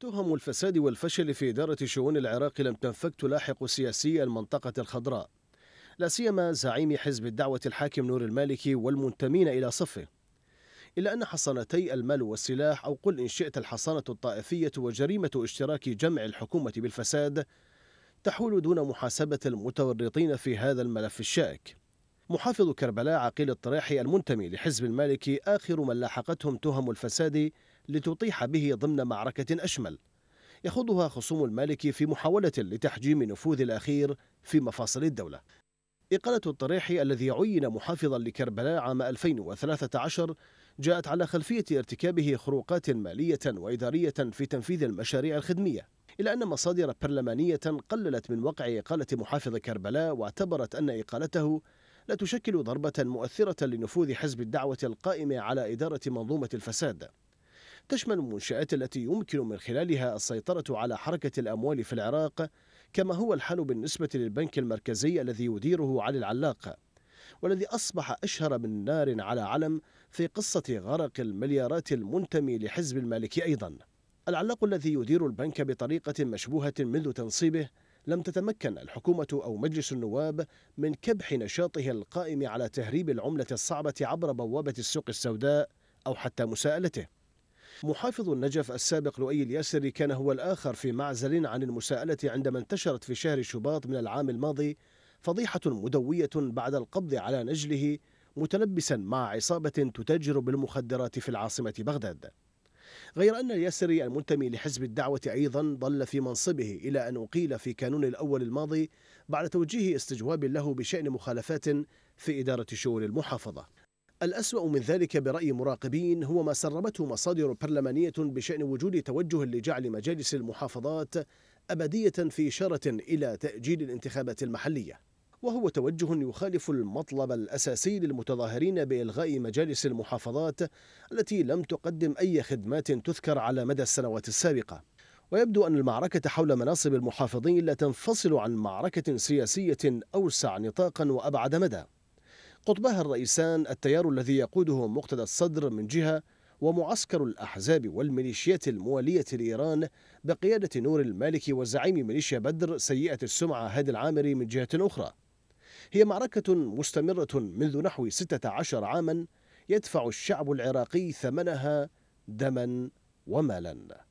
تهم الفساد والفشل في إدارة شؤون العراق لم تنفك تلاحق سياسي المنطقة الخضراء لا سيما زعيم حزب الدعوة الحاكم نور المالكي والمنتمين إلى صفه إلا أن حصانتي المال والسلاح أو قل إن شئت الحصانة الطائفية وجريمة اشتراك جمع الحكومة بالفساد تحول دون محاسبة المتورطين في هذا الملف الشائك محافظ كربلاء عقيل الطريحي المنتمي لحزب المالكي آخر من لاحقتهم تهم الفساد لتطيح به ضمن معركة أشمل يخوضها خصوم المالكي في محاولة لتحجيم نفوذ الأخير في مفاصل الدولة إقالة الطريحي الذي عين محافظا لكربلاء عام 2013 جاءت على خلفية ارتكابه خروقات مالية وإدارية في تنفيذ المشاريع الخدمية إلا أن مصادر برلمانية قللت من وقع إقالة محافظ كربلاء واعتبرت أن إقالته لا تشكل ضربة مؤثرة لنفوذ حزب الدعوة القائم على إدارة منظومة الفساد تشمل المنشآت التي يمكن من خلالها السيطرة على حركة الأموال في العراق كما هو الحال بالنسبة للبنك المركزي الذي يديره علي العلاق والذي أصبح أشهر من نار على علم في قصة غرق المليارات المنتمي لحزب المالكي أيضا العلاق الذي يدير البنك بطريقة مشبوهة منذ تنصيبه لم تتمكن الحكومة أو مجلس النواب من كبح نشاطه القائم على تهريب العملة الصعبة عبر بوابة السوق السوداء أو حتى مساءلته محافظ النجف السابق لؤي الياسري كان هو الآخر في معزل عن المساءلة عندما انتشرت في شهر شباط من العام الماضي فضيحة مدوية بعد القبض على نجله متلبسا مع عصابة تتاجر بالمخدرات في العاصمة بغداد غير أن اليسري المنتمي لحزب الدعوة أيضا ظل في منصبه إلى أن أقيل في كانون الأول الماضي بعد توجيه استجواب له بشأن مخالفات في إدارة شؤون المحافظة الأسوأ من ذلك برأي مراقبين هو ما سربته مصادر برلمانية بشأن وجود توجه لجعل مجالس المحافظات أبدية في إشارة إلى تأجيل الانتخابات المحلية وهو توجه يخالف المطلب الأساسي للمتظاهرين بإلغاء مجالس المحافظات التي لم تقدم أي خدمات تذكر على مدى السنوات السابقة ويبدو أن المعركة حول مناصب المحافظين لا تنفصل عن معركة سياسية أوسع نطاقا وأبعد مدى قطبها الرئيسان التيار الذي يقوده مقتدى الصدر من جهة ومعسكر الأحزاب والميليشيات الموالية لإيران بقيادة نور المالكي وزعيم ميليشيا بدر سيئة السمعة هادي العامري من جهة أخرى هي معركة مستمرة منذ نحو 16 عاما يدفع الشعب العراقي ثمنها دما ومالا